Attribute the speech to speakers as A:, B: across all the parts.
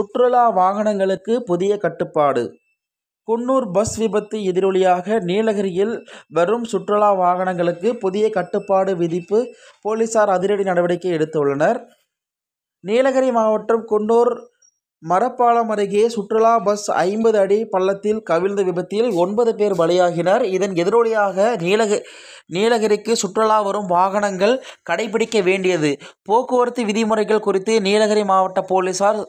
A: சுற்றுலா வாகனங்களுக்கு புதிய கட்டுப்பாடு குன்னூர் பஸ் விபத்து எதிரொலியாக நீலகிரியில் வரும் சுற்றுலா வாகனங்களுக்கு புதிய கட்டுப்பாடு விதிப்பு போலீசார் அதிரடி நடவடிக்கை எடுத்துள்ளனர் நீலகிரி மாவட்டம் குன்னூர் மரப்பாலம் அருகே சுற்றுலா பஸ் ஐம்பது அடி பள்ளத்தில் கவிழ்ந்த விபத்தில் ஒன்பது பேர் பலியாகினர் இதன் எதிரொலியாக நீலக நீலகிரிக்கு சுற்றுலா வரும் வாகனங்கள் கடைபிடிக்க வேண்டியது போக்குவரத்து விதிமுறைகள் குறித்து நீலகிரி மாவட்ட போலீசார்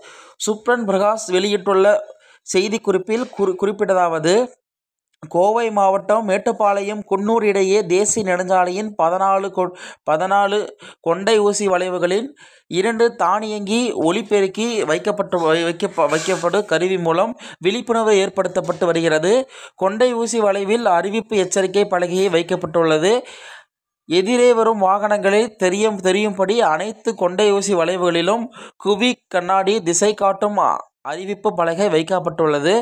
A: சுப்ரன் பிரகாஷ் வெளியிட்டுள்ள செய்திக்குறிப்பில் குறி குறிப்பிட்டதாவது கோவை மாவட்டம் மேட்டுப்பாளையம் குன்னூர் இடையே தேசிய நெடுஞ்சாலையின் பதினாலு கொ பதினாலு கொண்டை ஊசி வளைவுகளின் இரண்டு தானியங்கி ஒளிப்பெருக்கி வைக்கப்பட்டு வைக்க வைக்கப்படும் கருவி மூலம் விழிப்புணர்வு ஏற்படுத்தப்பட்டு வருகிறது கொண்டை ஊசி வளைவில் அறிவிப்பு எச்சரிக்கை பலகையை வைக்கப்பட்டுள்ளது எதிரே வரும் வாகனங்களை தெரியும் தெரியும்படி அனைத்து கொண்டை ஊசி வளைவுகளிலும் குவி கண்ணாடி திசை காட்டும் அறிவிப்பு பலகை வைக்கப்பட்டுள்ளது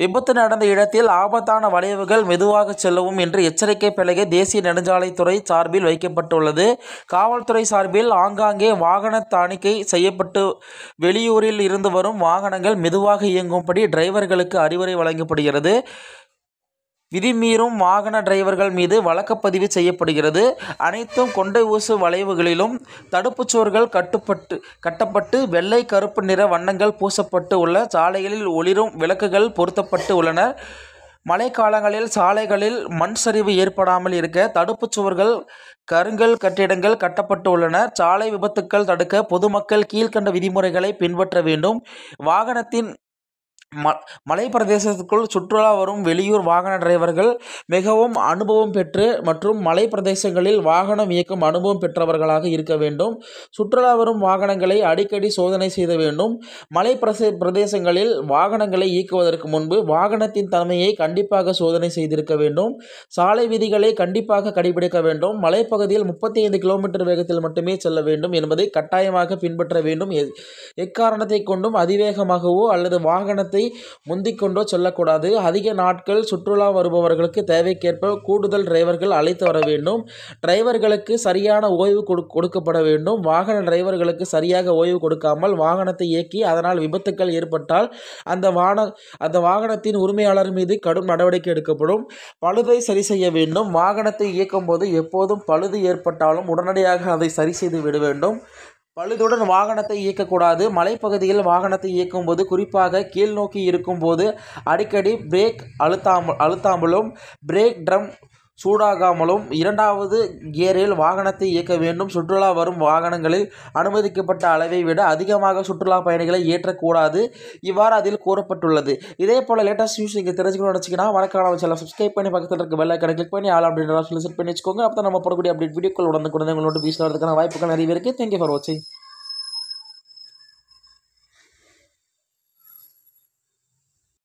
A: விபத்து நடந்த இடத்தில் ஆபத்தான வளைவுகள் மெதுவாக செல்லவும் என்று எச்சரிக்கை பலகை தேசிய நெடுஞ்சாலைத்துறை சார்பில் வைக்கப்பட்டுள்ளது காவல்துறை சார்பில் ஆங்காங்கே வாகன தாணிக்கை செய்யப்பட்டு வெளியூரில் இருந்து வரும் வாகனங்கள் மெதுவாக இயங்கும்படி டிரைவர்களுக்கு அறிவுரை வழங்கப்படுகிறது விதிமீறும் வாகன டிரைவர்கள் மீது வழக்கப்பதிவு செய்யப்படுகிறது அனைத்தும் கொண்டை ஊசு வளைவுகளிலும் தடுப்புச் சுவர்கள் கட்டுப்பட்டு கட்டப்பட்டு வெள்ளை கருப்பு நிற வண்ணங்கள் பூசப்பட்டு உள்ள சாலைகளில் ஒளிரும் விளக்குகள் பொருத்தப்பட்டு உள்ளன மழைக்காலங்களில் சாலைகளில் மண் சரிவு ஏற்படாமல் இருக்க தடுப்புச் சுவர்கள் கருங்கல் கட்டிடங்கள் கட்டப்பட்டு உள்ளன சாலை விபத்துக்கள் தடுக்க பொதுமக்கள் கீழ்கண்ட விதிமுறைகளை பின்பற்ற வேண்டும் வாகனத்தின் ம மலைப்பிரதேசத்துக்குள் சுற்றுலா வரும் வெளியூர் வாகன டிரைவர்கள் மிகவும் அனுபவம் பெற்று மற்றும் மலை பிரதேசங்களில் வாகனம் இயக்கும் அனுபவம் பெற்றவர்களாக இருக்க வேண்டும் சுற்றுலா வரும் வாகனங்களை அடிக்கடி சோதனை செய்த வேண்டும் மலை பிரதேசங்களில் வாகனங்களை இயக்குவதற்கு முன்பு வாகனத்தின் தன்மையை கண்டிப்பாக சோதனை செய்திருக்க வேண்டும் சாலை விதிகளை கண்டிப்பாக கடைபிடிக்க வேண்டும் மலைப்பகுதியில் முப்பத்தி ஐந்து கிலோமீட்டர் வேகத்தில் மட்டுமே செல்ல வேண்டும் என்பதை கட்டாயமாக பின்பற்ற வேண்டும் எக்காரணத்தை கொண்டும் அதிவேகமாகவோ அல்லது வாகனத்தை முந்திக்கொண்டோ செல்லக்கூடாது அதிக நாட்கள் சுற்றுலா வருபவர்களுக்கு தேவைக்கேற்ப கூடுதல் டிரைவர்கள் அழைத்து வர வேண்டும் டிரைவர்களுக்கு சரியான ஓய்வு கொடுக்கப்பட வேண்டும் வாகன டிரைவர்களுக்கு சரியாக ஓய்வு கொடுக்காமல் வாகனத்தை இயக்கி அதனால் விபத்துக்கள் ஏற்பட்டால் அந்த வான அந்த வாகனத்தின் உரிமையாளர் மீது கடும் நடவடிக்கை எடுக்கப்படும் பழுதை சரி செய்ய வேண்டும் வாகனத்தை இயக்கும் போது எப்போதும் பழுது ஏற்பட்டாலும் உடனடியாக அதை சரி செய்து விட வேண்டும் பழுதுடன் வாகனத்தை இயக்கக்கூடாது மலைப்பகுதியில் வாகனத்தை இயக்கும் போது குறிப்பாக கீழ்நோக்கி இருக்கும்போது அடிக்கடி பிரேக் அழுத்தாம அழுத்தாமலும் பிரேக் ட்ரம் சூடாகாமலும் இரண்டாவது கியரில் வாகனத்தை இயக்க வேண்டும் சுற்றுலா வரும் வாகனங்களில் அனுமதிக்கப்பட்ட அளவை விட அதிகமாக சுற்றுலா பயணிகளை ஏற்றக்கூடாது இவ்வாறு அதில் கூறப்பட்டுள்ளது இதே போல் லேட்டஸ்ட் நியூஸ் நீங்கள் தெரிஞ்சுக்கணும்னு நினச்சிங்கன்னா வணக்கம் சேனல் சப்ஸ்கிரைப் பண்ணி பக்கத்தில் இருக்க வெள்ளை கடை கிளிக் பண்ணி ஆள் அப்படின்ற சொல்லி செட் பண்ணி வச்சுக்கோங்க அப்போ நம்ம போடக்கூடிய அப்படி வீடியோக்கள் உடனுக்குடனே உங்களுக்கு நோட்டிஃபிகேஷன் வரதுக்கான வாய்ப்புகள் நிறைய இருக்குது தேங்க்யூ ஃபார் வாட்சிங்